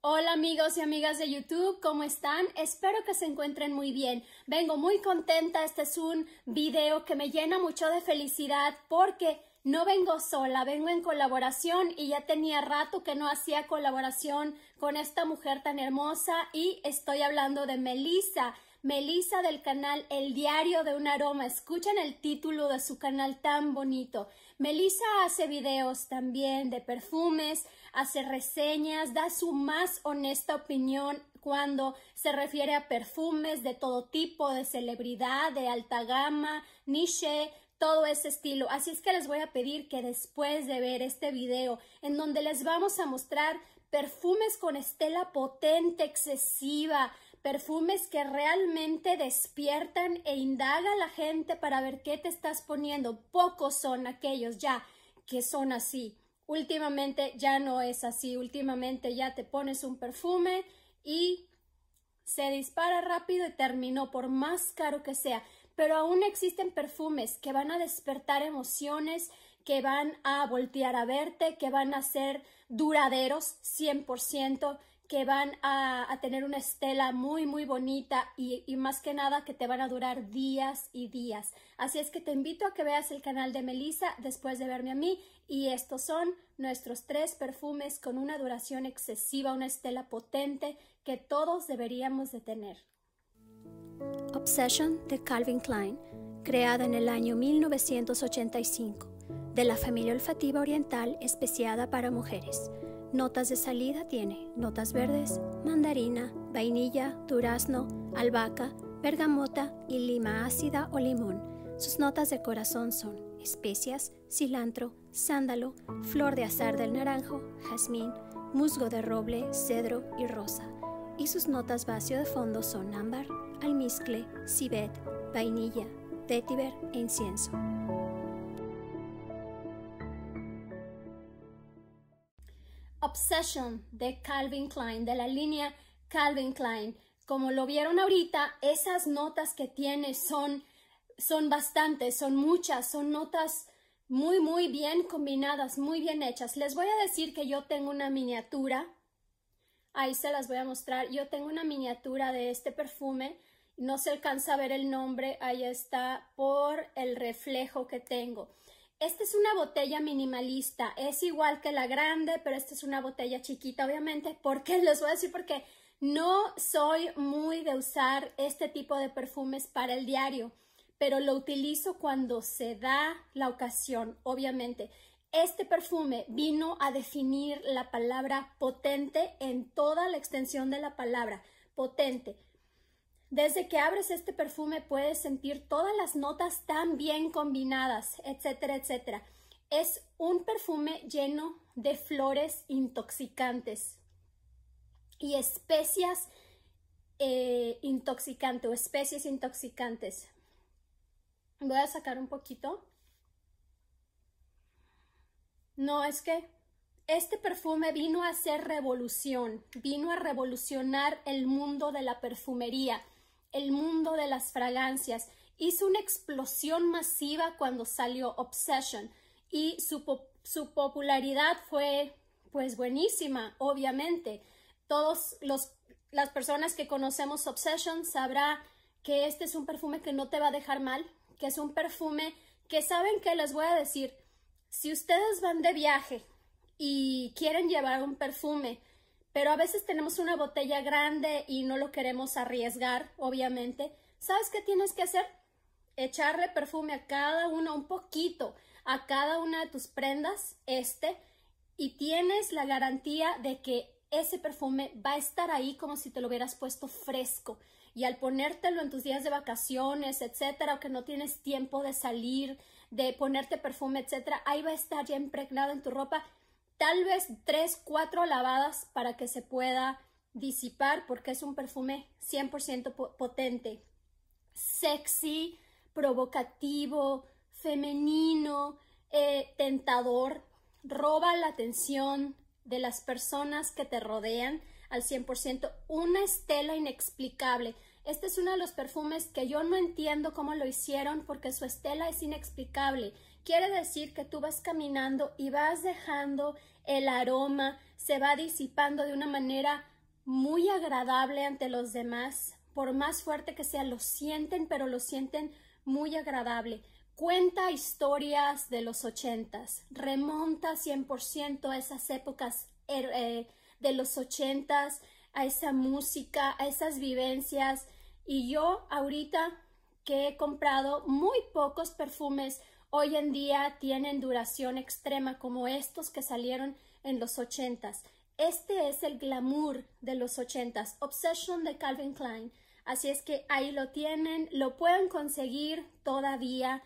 Hola amigos y amigas de YouTube, ¿cómo están? Espero que se encuentren muy bien. Vengo muy contenta, este es un video que me llena mucho de felicidad porque no vengo sola, vengo en colaboración y ya tenía rato que no hacía colaboración con esta mujer tan hermosa y estoy hablando de Melissa. Melissa del canal El Diario de un Aroma. Escuchen el título de su canal tan bonito. Melissa hace videos también de perfumes, hace reseñas, da su más honesta opinión cuando se refiere a perfumes de todo tipo, de celebridad, de alta gama, niche, todo ese estilo. Así es que les voy a pedir que después de ver este video en donde les vamos a mostrar perfumes con estela potente, excesiva, perfumes que realmente despiertan e indaga a la gente para ver qué te estás poniendo. Pocos son aquellos ya que son así. Últimamente ya no es así. Últimamente ya te pones un perfume y se dispara rápido y terminó, por más caro que sea. Pero aún existen perfumes que van a despertar emociones, que van a voltear a verte, que van a ser duraderos 100%, que van a, a, tener una estela muy muy bonita y, y, más que nada que te van a durar días y días. Así es que te invito a que veas el canal de Melissa después de verme a mí y estos son nuestros tres perfumes con una duración excesiva, una estela potente que todos deberíamos de tener. Obsession de Calvin Klein, creada en el año 1985, de la familia olfativa oriental especiada para mujeres Notas de salida tiene notas verdes, mandarina, vainilla, durazno, albahaca, bergamota y lima ácida o limón. Sus notas de corazón son especias, cilantro, sándalo, flor de azar del naranjo, jazmín, musgo de roble, cedro y rosa. Y sus notas vacío de fondo son ámbar, almizcle, civet, vainilla, vetiver e incienso. Obsession de Calvin Klein, de la línea Calvin Klein. Como lo vieron ahorita, esas notas que tiene son, son bastantes, son muchas, son notas muy, muy bien combinadas, muy bien hechas. Les voy a decir que yo tengo una miniatura, ahí se las voy a mostrar. Yo tengo una miniatura de este perfume, no se alcanza a ver el nombre, ahí está, por el reflejo que tengo. Esta es una botella minimalista, es igual que la grande, pero esta es una botella chiquita, obviamente, qué? les voy a decir porque no soy muy de usar este tipo de perfumes para el diario, pero lo utilizo cuando se da la ocasión, obviamente. Este perfume vino a definir la palabra potente en toda la extensión de la palabra, potente desde que abres este perfume puedes sentir todas las notas tan bien combinadas, etcétera, etcétera. Es un perfume lleno de flores intoxicantes y especias eh, intoxicantes o especies intoxicantes. Voy a sacar un poquito. No, es que este perfume vino a hacer revolución, vino a revolucionar el mundo de la perfumería el mundo de las fragancias hizo una explosión masiva cuando salió Obsession y su, popularidad fue pues buenísima, obviamente. Todos los, las personas que conocemos Obsession sabrá que este es un perfume que no te va a dejar mal, que es un perfume que saben que les voy a decir, si ustedes van de viaje y quieren llevar un perfume pero a veces tenemos una botella grande y no lo queremos arriesgar, obviamente. ¿Sabes qué tienes que hacer? Echarle perfume a cada uno, un poquito, a cada una de tus prendas, este, y tienes la garantía de que ese perfume va a estar ahí como si te lo hubieras puesto fresco. Y al ponértelo en tus días de vacaciones, etcétera, o que no tienes tiempo de salir, de ponerte perfume, etcétera, ahí va a estar ya impregnado en tu ropa tal vez tres, cuatro lavadas para que se pueda disipar porque es un perfume 100% potente, sexy, provocativo, femenino, eh, tentador, roba la atención de las personas que te rodean al 100%, una estela inexplicable. Este es uno de los perfumes que yo no entiendo cómo lo hicieron porque su estela es inexplicable. Quiere decir que tú vas caminando y vas dejando el aroma, se va disipando de una manera muy agradable ante los demás. Por más fuerte que sea, lo sienten, pero lo sienten muy agradable. Cuenta historias de los ochentas, remonta 100% a esas épocas er, eh, de los ochentas, a esa música, a esas vivencias. Y yo ahorita que he comprado muy pocos perfumes, hoy en día tienen duración extrema como estos que salieron en los ochentas. Este es el glamour de los ochentas. Obsession de Calvin Klein. Así es que ahí lo tienen, lo pueden conseguir todavía.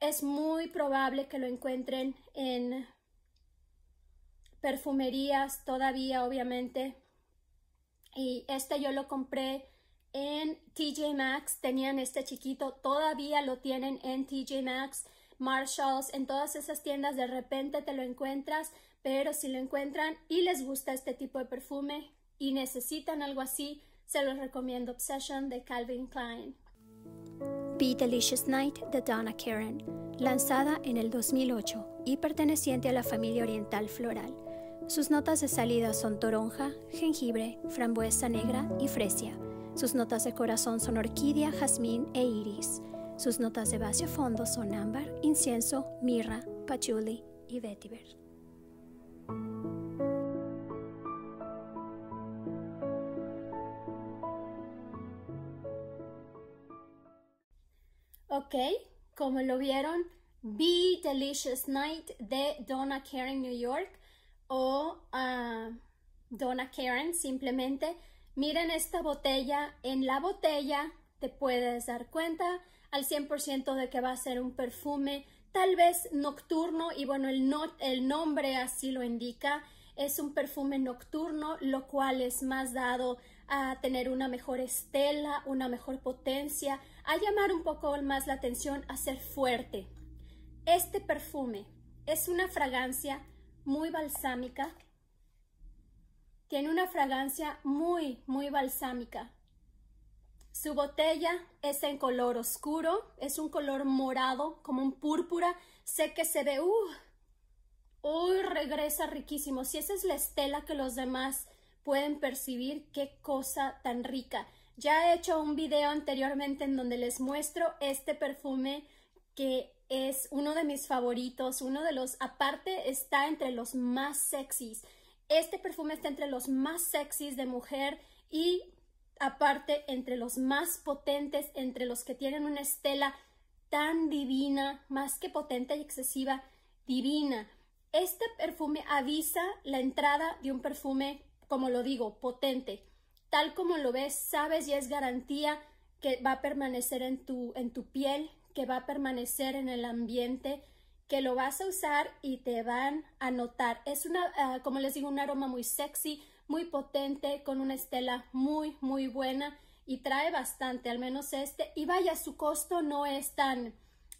Es muy probable que lo encuentren en perfumerías todavía, obviamente. Y este yo lo compré en TJ Maxx, tenían este chiquito, todavía lo tienen en TJ Maxx. Marshalls, en todas esas tiendas de repente te lo encuentras, pero si lo encuentran y les gusta este tipo de perfume y necesitan algo así, se los recomiendo Obsession de Calvin Klein. Be Delicious Night de Donna Karen, lanzada en el 2008 y perteneciente a la familia oriental floral. Sus notas de salida son toronja, jengibre, frambuesa negra y fresia. Sus notas de corazón son orquídea, jazmín e iris. Sus notas de base a fondo son ámbar, incienso, mirra, patchouli y vetiver. Ok, como lo vieron, Be Delicious Night de Donna Karen New York o ah, Donna Karen simplemente. Miren esta botella, en la botella te puedes dar cuenta al 100% de que va a ser un perfume tal vez nocturno y bueno, el, el nombre así lo indica. Es un perfume nocturno, lo cual es más dado a tener una mejor estela, una mejor potencia, a llamar un poco más la atención, a ser fuerte. Este perfume es una fragancia muy balsámica. Tiene una fragancia muy, muy balsámica. Su botella es en color oscuro, es un color morado, como un púrpura. Sé que se ve, ¡uh! Uy, regresa riquísimo. Si esa es la estela que los demás pueden percibir, qué cosa tan rica. Ya he hecho un video anteriormente en donde les muestro este perfume que es uno de mis favoritos, uno de los, aparte está entre los más sexys. Este perfume está entre los más sexys de mujer y aparte entre los más potentes, entre los que tienen una estela tan divina, más que potente y excesiva, divina. Este perfume avisa la entrada de un perfume, como lo digo, potente. Tal como lo ves, sabes y es garantía que va a permanecer en tu, en tu piel, que va a permanecer en el ambiente, que lo vas a usar y te van a notar. Es una, ah, como les digo, un aroma muy sexy, muy potente, con una estela muy, muy buena y trae bastante, al menos este. Y vaya, su costo no es tan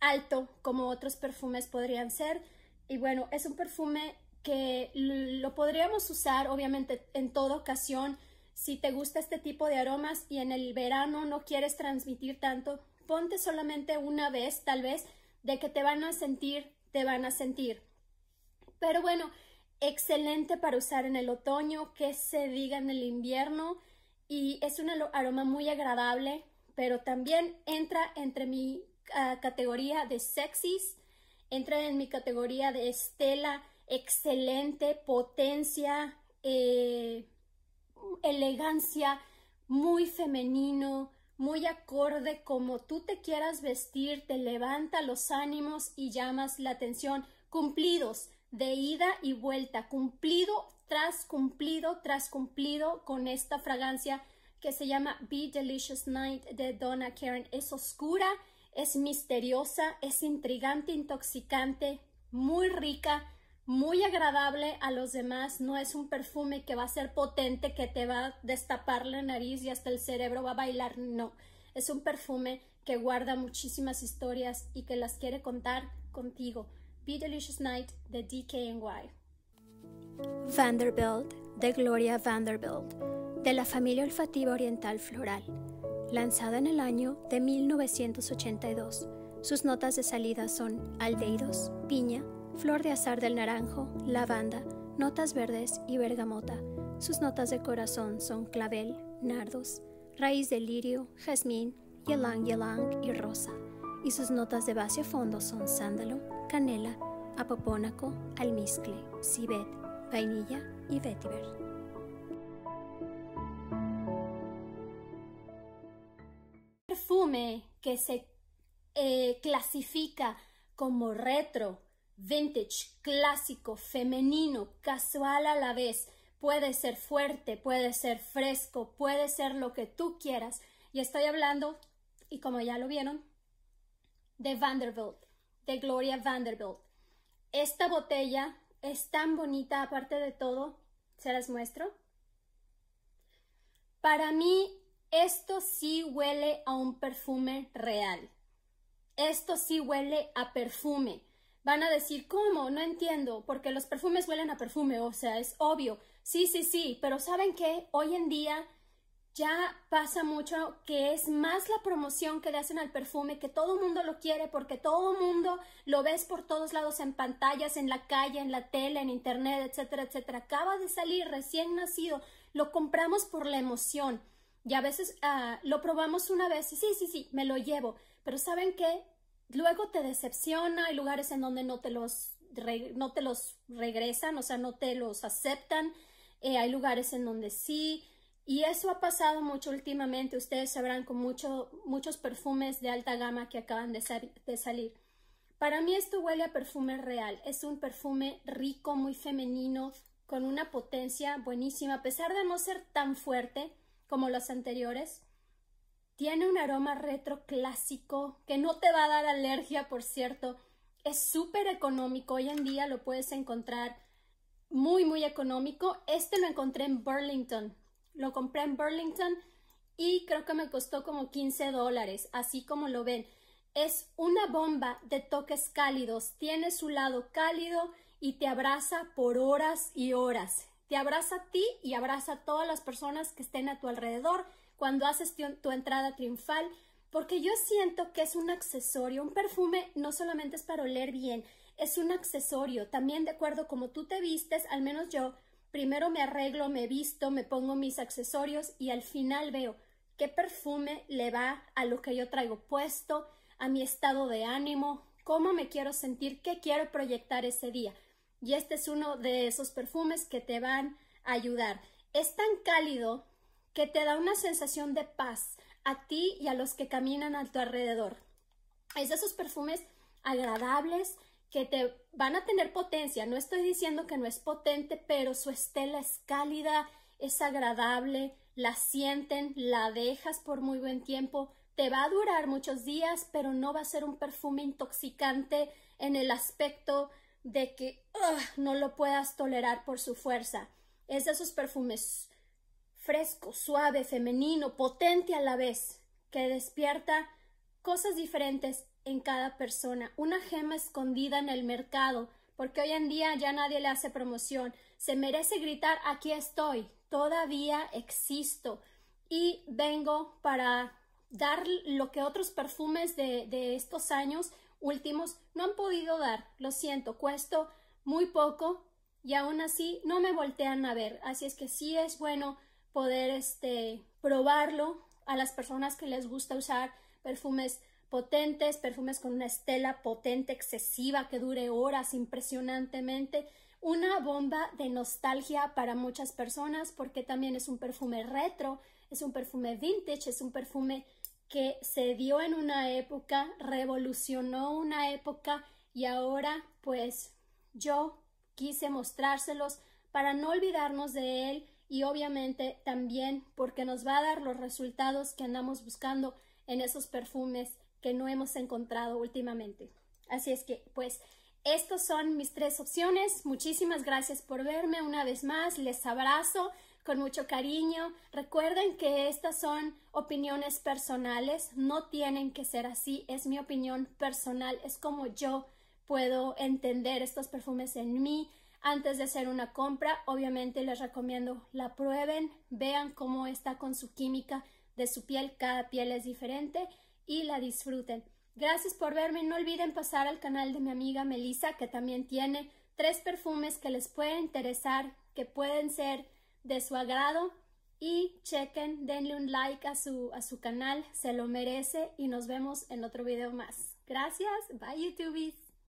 alto como otros perfumes podrían ser. Y bueno, es un perfume que lo podríamos usar obviamente en toda ocasión. Si te gusta este tipo de aromas y en el verano no quieres transmitir tanto, ponte solamente una vez, tal vez, de que te van a sentir, te van a sentir. Pero bueno, excelente para usar en el otoño, que se diga en el invierno y es un aroma muy agradable, pero también entra entre mi ah, categoría de sexys, entra en mi categoría de estela, excelente, potencia, eh, elegancia, muy femenino, muy acorde como tú te quieras vestir, te levanta los ánimos y llamas la atención. Cumplidos, de ida y vuelta, cumplido tras cumplido tras cumplido con esta fragancia que se llama Be Delicious Night de Donna Karen. Es oscura, es misteriosa, es intrigante, intoxicante, muy rica, muy agradable a los demás. No es un perfume que va a ser potente, que te va a destapar la nariz y hasta el cerebro va a bailar. No, es un perfume que guarda muchísimas historias y que las quiere contar contigo. Delicious Night de DKNY. Vanderbilt de Gloria Vanderbilt, de la familia olfativa oriental floral, lanzada en el año de 1982. Sus notas de salida son aldeidos, piña, flor de azar del naranjo, lavanda, notas verdes y bergamota. Sus notas de corazón son clavel, nardos, raíz de lirio, jazmín, ylang ylang y rosa y sus notas de base a fondo son sándalo, canela, apopónaco, almizcle, civet, vainilla y vetiver. Perfume que se eh, clasifica como retro, vintage, clásico, femenino, casual a la vez. Puede ser fuerte, puede ser fresco, puede ser lo que tú quieras. Y estoy hablando, y como ya lo vieron, de Vanderbilt, de Gloria Vanderbilt. Esta botella es tan bonita, aparte de todo, se las muestro. Para mí, esto sí huele a un perfume real. Esto sí huele a perfume. Van a decir, ¿cómo? No entiendo, porque los perfumes huelen a perfume, o sea, es obvio. Sí, sí, sí, pero ¿saben qué? Hoy en día ya pasa mucho que es más la promoción que le hacen al perfume, que todo el mundo lo quiere porque todo el mundo lo ves por todos lados en pantallas, en la calle, en la tele, en internet, etcétera, etcétera. Acaba de salir recién nacido, lo compramos por la emoción y a veces ah, lo probamos una vez y sí, sí, sí, me lo llevo, pero ¿saben qué? Luego te decepciona, hay lugares en donde no te los, no te los regresan, o sea, no te los aceptan, eh, hay lugares en donde sí, y eso ha pasado mucho últimamente, ustedes sabrán con mucho, muchos perfumes de alta gama que acaban de, de salir. Para mí esto huele a perfume real, es un perfume rico, muy femenino, con una potencia buenísima, a pesar de no ser tan fuerte como los anteriores. Tiene un aroma retro clásico que no te va a dar alergia, por cierto. Es súper económico, hoy en día lo puedes encontrar muy, muy económico. Este lo encontré en Burlington, lo compré en Burlington y creo que me costó como 15 dólares, así como lo ven. Es una bomba de toques cálidos, tiene su lado cálido y te abraza por horas y horas. Te abraza a ti y abraza a todas las personas que estén a tu alrededor cuando haces tu entrada triunfal, porque yo siento que es un accesorio, un perfume no solamente es para oler bien, es un accesorio, también de acuerdo como tú te vistes, al menos yo, Primero me arreglo, me visto, me pongo mis accesorios y al final veo qué perfume le va a lo que yo traigo puesto, a mi estado de ánimo, cómo me quiero sentir, qué quiero proyectar ese día. Y este es uno de esos perfumes que te van a ayudar. Es tan cálido que te da una sensación de paz a ti y a los que caminan a tu alrededor. Es de esos perfumes agradables, que te van a tener potencia. No estoy diciendo que no es potente, pero su estela es cálida, es agradable, la sienten, la dejas por muy buen tiempo, te va a durar muchos días, pero no va a ser un perfume intoxicante en el aspecto de que no lo puedas tolerar por su fuerza. Es de esos perfumes fresco, suave, femenino, potente a la vez, que despierta cosas diferentes en cada persona, una gema escondida en el mercado, porque hoy en día ya nadie le hace promoción. Se merece gritar aquí estoy, todavía existo y vengo para dar lo que otros perfumes de, estos años últimos no han podido dar. Lo siento, cuesta muy poco y aún así no me voltean a ver. Así es que sí es bueno poder este, probarlo a las personas que les gusta usar perfumes potentes, perfumes con una estela potente, excesiva, que dure horas impresionantemente. Una bomba de nostalgia para muchas personas porque también es un perfume retro, es un perfume vintage, es un perfume que se dio en una época, revolucionó una época y ahora pues yo quise mostrárselos para no olvidarnos de él y obviamente también porque nos va a dar los resultados que andamos buscando en esos perfumes que no hemos encontrado últimamente. Así es que, pues, estas son mis tres opciones. Muchísimas gracias por verme una vez más. Les abrazo con mucho cariño. Recuerden que estas son opiniones personales, no tienen que ser así, es mi opinión personal, es como yo puedo entender estos perfumes en mí antes de hacer una compra. Obviamente les recomiendo la prueben, vean cómo está con su química de su piel, cada piel es diferente y la disfruten. Gracias por verme. No olviden pasar al canal de mi amiga Melissa, que también tiene tres perfumes que les pueden interesar, que pueden ser de su agrado. Y chequen, denle un like a su, a su canal, se lo merece y nos vemos en otro video más. Gracias, bye YouTubies.